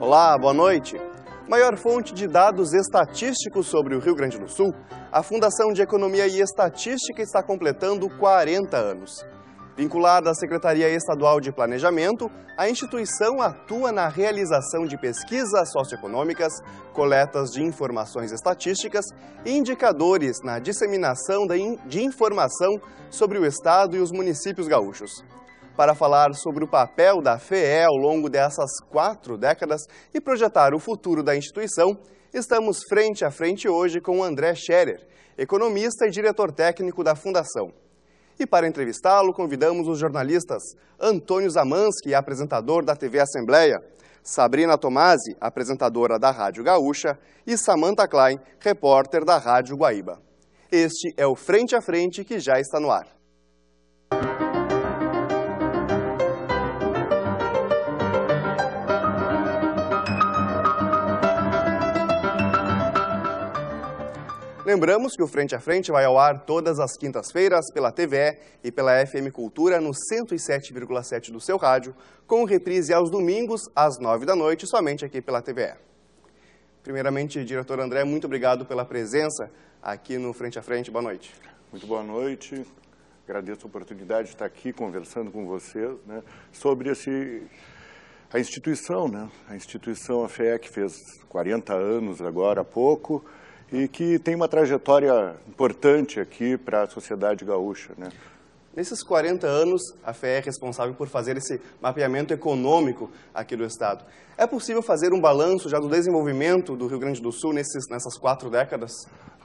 Olá, boa noite. Maior fonte de dados estatísticos sobre o Rio Grande do Sul, a Fundação de Economia e Estatística está completando 40 anos. Vinculada à Secretaria Estadual de Planejamento, a instituição atua na realização de pesquisas socioeconômicas, coletas de informações estatísticas e indicadores na disseminação de informação sobre o Estado e os municípios gaúchos para falar sobre o papel da FEE ao longo dessas quatro décadas e projetar o futuro da instituição, estamos frente a frente hoje com André Scherer, economista e diretor técnico da Fundação. E para entrevistá-lo, convidamos os jornalistas Antônio Zamansky, apresentador da TV Assembleia, Sabrina Tomasi, apresentadora da Rádio Gaúcha, e Samantha Klein, repórter da Rádio Guaíba. Este é o Frente a Frente que já está no ar. Lembramos que o Frente a Frente vai ao ar todas as quintas-feiras pela TVE e pela FM Cultura no 107,7 do seu rádio, com reprise aos domingos às 9 da noite, somente aqui pela TVE. Primeiramente, diretor André, muito obrigado pela presença aqui no Frente a Frente. Boa noite. Muito boa noite. Agradeço a oportunidade de estar aqui conversando com vocês né, sobre esse a instituição, né? A instituição, a FEC, fez 40 anos agora há pouco, e que tem uma trajetória importante aqui para a sociedade gaúcha. Né? Nesses 40 anos, a FE é responsável por fazer esse mapeamento econômico aqui do Estado. É possível fazer um balanço já do desenvolvimento do Rio Grande do Sul nesses, nessas quatro décadas?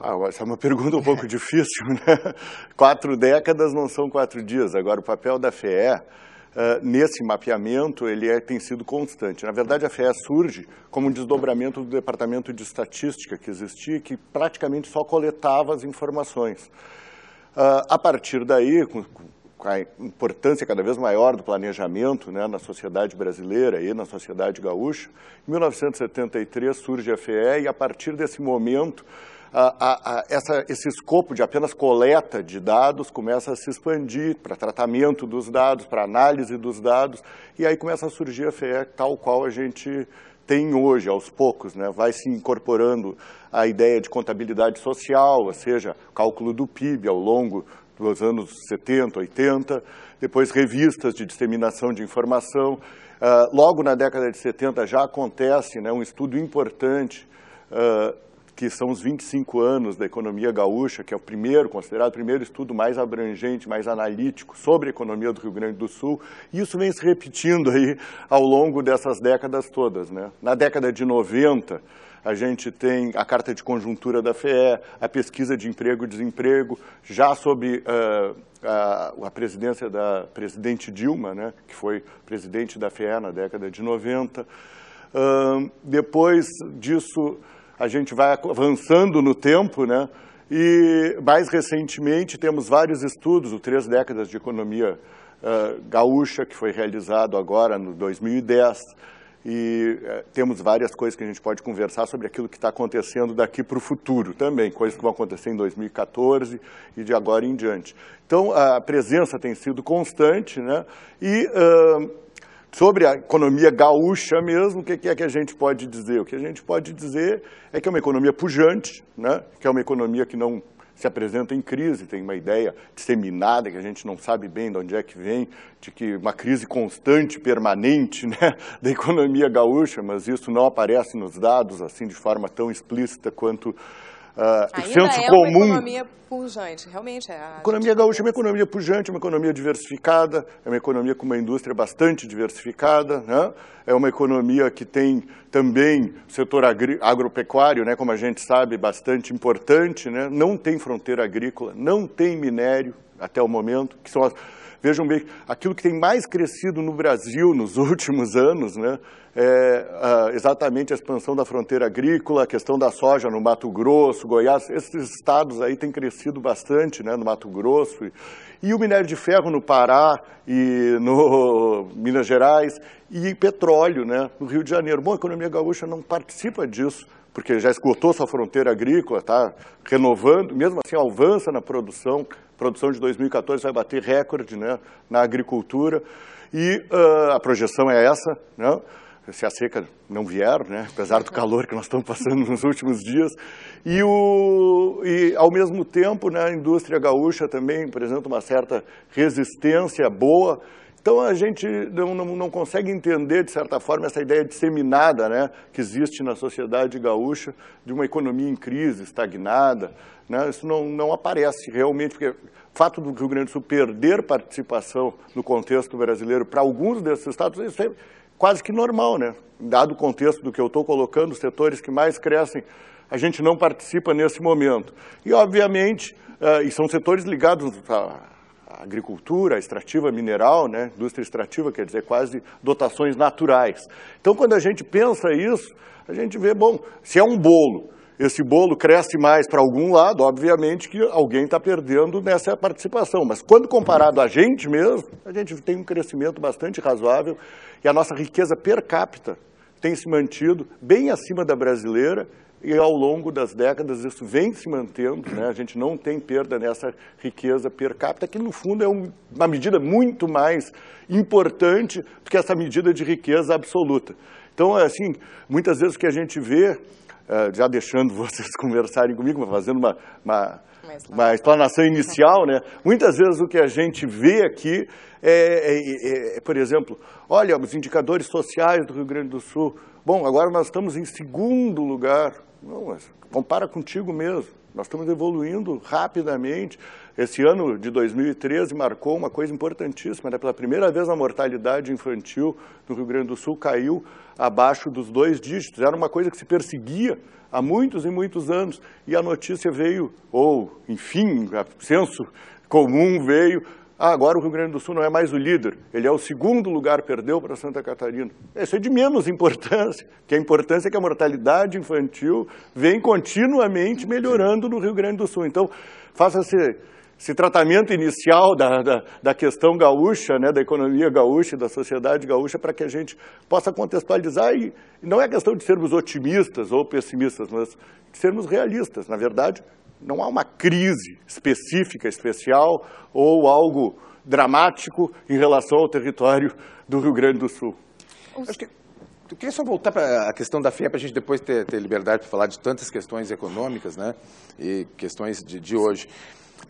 Ah, essa é uma pergunta um pouco difícil, né? Quatro décadas não são quatro dias. Agora, o papel da FE ah, nesse mapeamento, ele é, tem sido constante. Na verdade, a FEA surge como um desdobramento do Departamento de Estatística que existia, que praticamente só coletava as informações. Uh, a partir daí, com, com a importância cada vez maior do planejamento né, na sociedade brasileira e na sociedade gaúcha, em 1973 surge a FEE e, a partir desse momento, a, a, essa, esse escopo de apenas coleta de dados começa a se expandir para tratamento dos dados, para análise dos dados, e aí começa a surgir a FE tal qual a gente tem hoje, aos poucos, né? vai se incorporando a ideia de contabilidade social, ou seja, cálculo do PIB ao longo dos anos 70, 80, depois revistas de disseminação de informação. Uh, logo na década de 70 já acontece né, um estudo importante uh, que são os 25 anos da economia gaúcha, que é o primeiro, considerado o primeiro estudo mais abrangente, mais analítico sobre a economia do Rio Grande do Sul. E isso vem se repetindo aí ao longo dessas décadas todas. Né? Na década de 90, a gente tem a carta de conjuntura da FEE, a pesquisa de emprego e desemprego, já sob uh, a, a, presidência da presidente Dilma, né, que foi presidente da FEE na década de 90. Uh, depois disso, a gente vai avançando no tempo, né? E mais recentemente temos vários estudos, o Três Décadas de Economia uh, Gaúcha, que foi realizado agora no 2010, e uh, temos várias coisas que a gente pode conversar sobre aquilo que está acontecendo daqui para o futuro também, coisas que vão acontecer em 2014 e de agora em diante. Então, a presença tem sido constante, né? E... Uh, sobre a economia gaúcha mesmo, o que é que a gente pode dizer? O que a gente pode dizer é que é uma economia pujante, né? que é uma economia que não se apresenta em crise, tem uma ideia disseminada que a gente não sabe bem de onde é que vem, de que uma crise constante, permanente né, da economia gaúcha, mas isso não aparece nos dados assim de forma tão explícita quanto uh, senso é comum. Uma economia pujante, realmente é. A economia gaúcha é uma economia pujante, é uma economia diversificada, é uma economia com uma indústria bastante diversificada, né? é uma economia que tem também setor agropecuário, né? como a gente sabe, bastante importante, né? não tem fronteira agrícola, não tem minério até o momento, que são as Vejam bem, aquilo que tem mais crescido no Brasil nos últimos anos né, é ah, exatamente a expansão da fronteira agrícola, a questão da soja no Mato Grosso, Goiás, esses estados aí têm crescido bastante né, no Mato Grosso. E o minério de ferro no Pará e no Minas Gerais e petróleo né, no Rio de Janeiro. Bom, a economia gaúcha não participa disso, porque já esgotou sua fronteira agrícola, está renovando, mesmo assim avança na produção, produção de 2014 vai bater recorde né, na agricultura, e uh, a projeção é essa, né, se a seca não vier, né, apesar do calor que nós estamos passando nos últimos dias, e, o, e ao mesmo tempo né, a indústria gaúcha também apresenta uma certa resistência boa, então a gente não, não, não, consegue entender, de certa forma, essa ideia disseminada né, que existe na sociedade gaúcha de uma economia em crise, estagnada. Né, isso não, não aparece realmente, porque o fato do Rio Grande do Sul perder participação no contexto brasileiro para alguns desses estados, isso é quase que normal, né? dado o contexto do que eu estou colocando, os setores que mais crescem, a gente não participa nesse momento. E, obviamente, eh, e são setores ligados a a agricultura a extrativa mineral, né, indústria extrativa, quer dizer, quase dotações naturais. Então, quando a gente pensa isso, a gente vê, bom, se é um bolo, esse bolo cresce mais para algum lado, obviamente que alguém está perdendo nessa participação. Mas quando comparado a gente mesmo, a gente tem um crescimento bastante razoável e a nossa riqueza per capita tem se mantido bem acima da brasileira e ao longo das décadas isso vem se mantendo, né? a gente não tem perda nessa riqueza per capita, que no fundo é um, uma medida muito mais importante do que essa medida de riqueza absoluta. Então, é assim, muitas vezes o que a gente vê, eh, já deixando vocês conversarem comigo, mas fazendo uma, uma uma explanação inicial, né? Muitas vezes o que a gente vê aqui é, é, é, é, por exemplo, olha, os indicadores sociais do Rio Grande do Sul. Bom, agora nós estamos em segundo lugar. Não, compara contigo mesmo. Nós estamos evoluindo rapidamente. Esse ano de 2013 marcou uma coisa importantíssima. Né? Pela primeira vez a mortalidade infantil no Rio Grande do Sul caiu abaixo dos dois dígitos. Era uma coisa que se perseguia há muitos e muitos anos. E a notícia veio, ou, enfim, o senso comum veio ah, agora o Rio Grande do Sul não é mais o líder, ele é o segundo lugar, perdeu para Santa Catarina. Isso é de menos importância, porque a importância é que a mortalidade infantil vem continuamente melhorando no Rio Grande do Sul. Então, faça esse, esse tratamento inicial da, da, da questão gaúcha, né, da economia gaúcha, da sociedade gaúcha, para que a gente possa contextualizar. e não é questão de sermos otimistas ou pessimistas, mas de sermos realistas. Na verdade, não há uma crise específica, especial ou algo dramático em relação ao território do Rio Grande do Sul. Acho que eu queria só voltar para a questão da FIA, para a gente depois ter, ter liberdade para falar de tantas questões econômicas né, e questões de, de hoje.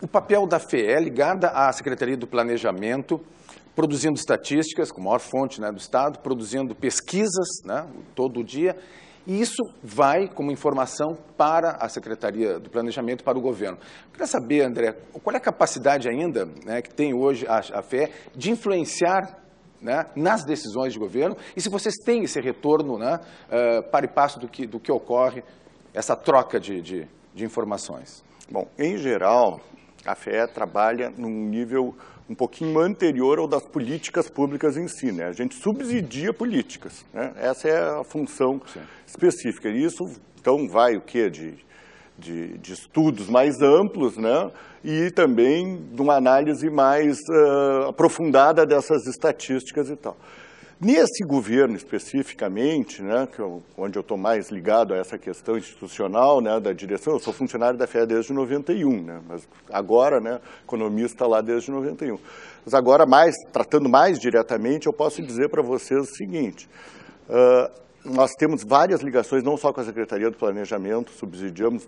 O papel da FE é ligada à Secretaria do Planejamento, produzindo estatísticas, com maior fonte né, do Estado, produzindo pesquisas né, todo dia e isso vai como informação para a Secretaria do Planejamento, para o governo. Eu queria saber, André, qual é a capacidade ainda né, que tem hoje a, a de influenciar né, nas decisões de governo e se vocês têm esse retorno né, uh, para e passo do que, do que ocorre, essa troca de, de, de informações. Bom, em geral, a FE trabalha num nível um pouquinho anterior ao das políticas públicas em si. Né? A gente subsidia políticas. Né? Essa é a função Sim. específica. E isso, então, vai o quê? De, de, de, estudos mais amplos né? e também de uma análise mais uh, aprofundada dessas estatísticas e tal. Nesse governo especificamente, né, eu, onde eu estou mais ligado a essa questão institucional né, da direção, eu sou funcionário da FEA desde 91, né, mas agora, né, economista lá desde 91. Mas agora, mais, tratando mais diretamente, eu posso dizer para vocês o seguinte, uh, nós temos várias ligações, não só com a Secretaria do Planejamento, subsidiamos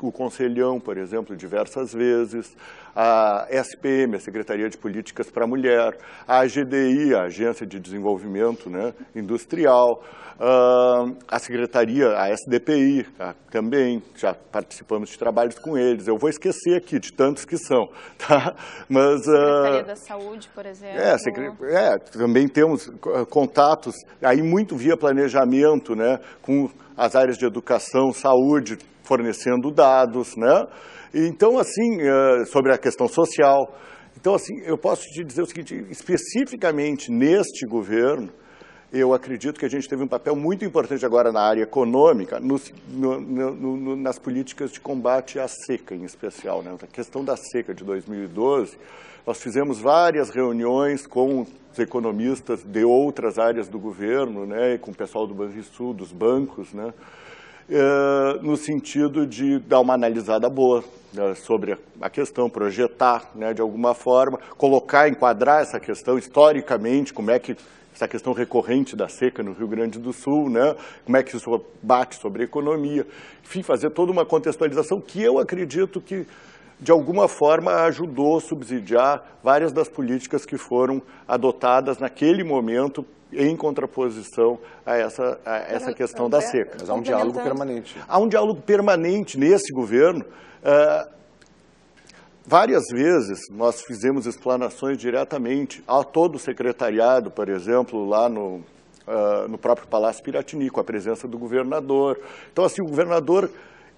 o, Conselhão, por exemplo, diversas vezes, a SPM, a Secretaria de Políticas para a Mulher, a AGDI, a Agência de Desenvolvimento né, Industrial, ah, a Secretaria, a SDPI tá, também, já participamos de trabalhos com eles. Eu vou esquecer aqui de tantos que são. Tá? Mas, ah, Secretaria uh, da Saúde, por exemplo. É, é, também temos contatos, aí muito via planejamento, né, com as áreas de educação, saúde, fornecendo dados, né? Então, assim, eh, sobre a questão social. Então, assim, eu posso te dizer o seguinte, especificamente neste governo, eu acredito que a gente teve um papel muito importante agora na área econômica, no, no, no, nas políticas de combate à seca, em especial. Né? A questão da seca de 2012, nós fizemos várias reuniões com os economistas de outras áreas do governo, né? com o pessoal do Sul, dos bancos, né? Eh, no sentido de dar uma analisada boa né, sobre a questão, projetar né, de alguma forma, colocar, enquadrar essa questão historicamente, como é que essa questão recorrente da seca no Rio Grande do Sul, né? como é que isso bate sobre a economia, enfim, fazer toda uma contextualização que eu acredito que de alguma forma, ajudou a subsidiar várias das políticas que foram adotadas naquele momento em contraposição a essa, a essa questão da seca. Mas há um diálogo permanente. Há um diálogo permanente nesse governo. Uh, várias vezes nós fizemos explanações diretamente a todo o secretariado, por exemplo, lá no, uh, no próprio Palácio Piratini, com a presença do governador. Então, assim, o governador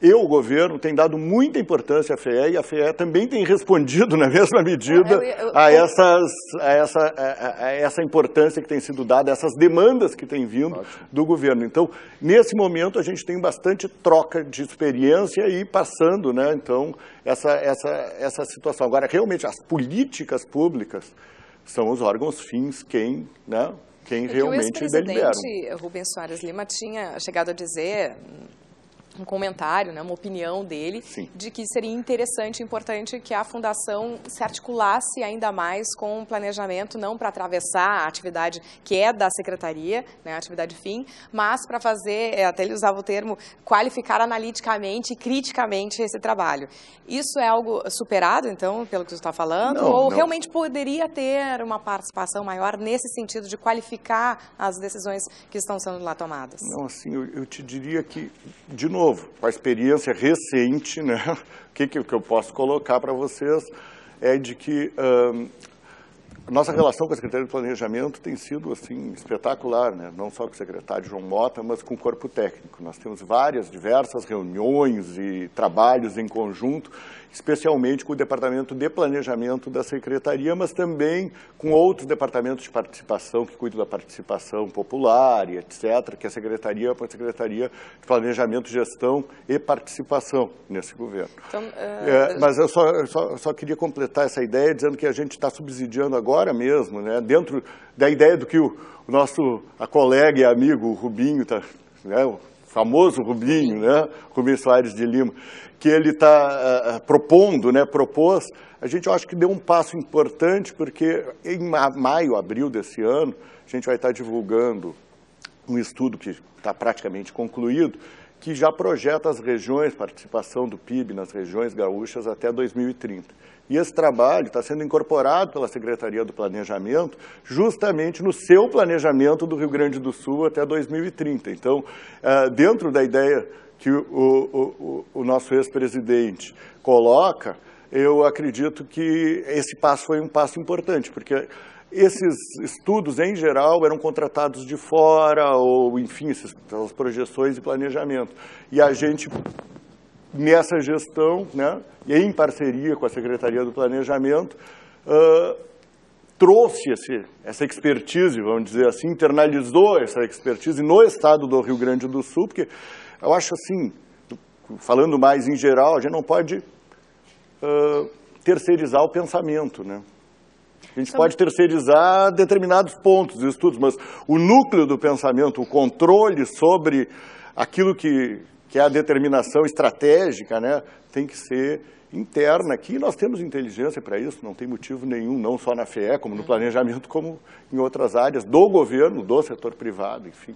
eu, o governo, tem dado muita importância à FEE e a FEE também tem respondido na mesma medida eu, é, eu, eu, a, essas, a, essa, a, a, essa importância que tem sido dada, essas demandas que tem vindo ótimo. do governo. Então, nesse momento, a gente tem bastante troca de experiência e passando, né, então, essa, essa, essa situação. Agora, realmente, as políticas públicas são os órgãos fins quem né, quem é realmente delibera. O ex-presidente Rubens Soares Lima tinha chegado a dizer, um comentário, né, uma opinião dele, Sim. de que seria interessante e importante que a Fundação se articulasse ainda mais com o planejamento, não para atravessar a atividade que é da Secretaria, né, a atividade fim, mas para fazer, é, até ele usava o termo, qualificar analiticamente e criticamente esse trabalho. Isso é algo superado, então, pelo que você está falando? Não, ou não. realmente poderia ter uma participação maior nesse sentido de qualificar as decisões que estão sendo lá tomadas? Não, assim, eu, eu te diria que, de novo, novo, com a experiência recente, né, o que, que eu posso colocar para vocês é de que nossa relação com a Secretaria de Planejamento tem sido assim espetacular, né? não só com o secretário João Mota, mas com o corpo técnico. Nós temos várias, diversas reuniões e trabalhos em conjunto, especialmente com o Departamento de Planejamento da Secretaria, mas também com outros departamentos de participação que cuidam da participação popular e etc., que a Secretaria é a Secretaria de Planejamento, Gestão e Participação nesse governo. Então, uh... é, mas eu só, só, eu só queria completar essa ideia dizendo que a gente está subsidiando agora mesmo, né? dentro da ideia do que o, o nosso a colega e amigo o Rubinho, tá, né? o famoso Rubinho, né? Rubinho Soares de Lima, que ele está uh, ah, ah, propondo, né? propôs, a gente eu acho que deu um passo importante, porque em maio, abril desse ano, a gente vai estar tá divulgando um estudo que está praticamente concluído, que já projeta as regiões, participação do PIB nas regiões gaúchas até 2030. E esse trabalho está sendo incorporado pela Secretaria do Planejamento justamente no seu planejamento do Rio Grande do Sul até 2030. Então, eh, dentro da ideia que o, o, o nosso ex-presidente coloca, eu acredito que esse passo foi um passo importante, porque esses estudos, em geral, eram contratados de fora, ou, enfim, essas projeções e planejamento. E a gente, nessa gestão, né, em parceria com a Secretaria do Planejamento, uh, trouxe esse, essa expertise, vamos dizer assim, internalizou essa expertise no estado do Rio Grande do Sul, porque eu acho assim, falando mais em geral, a gente não pode terceirizar o pensamento, né? A gente pode terceirizar determinados pontos dos estudos, mas o núcleo do pensamento, o controle sobre aquilo que, que é a determinação estratégica, né, tem que ser interna aqui. Nós temos inteligência para isso, não tem motivo nenhum, não só na FE, como no uhum. planejamento, como em outras áreas do governo, do setor privado, enfim.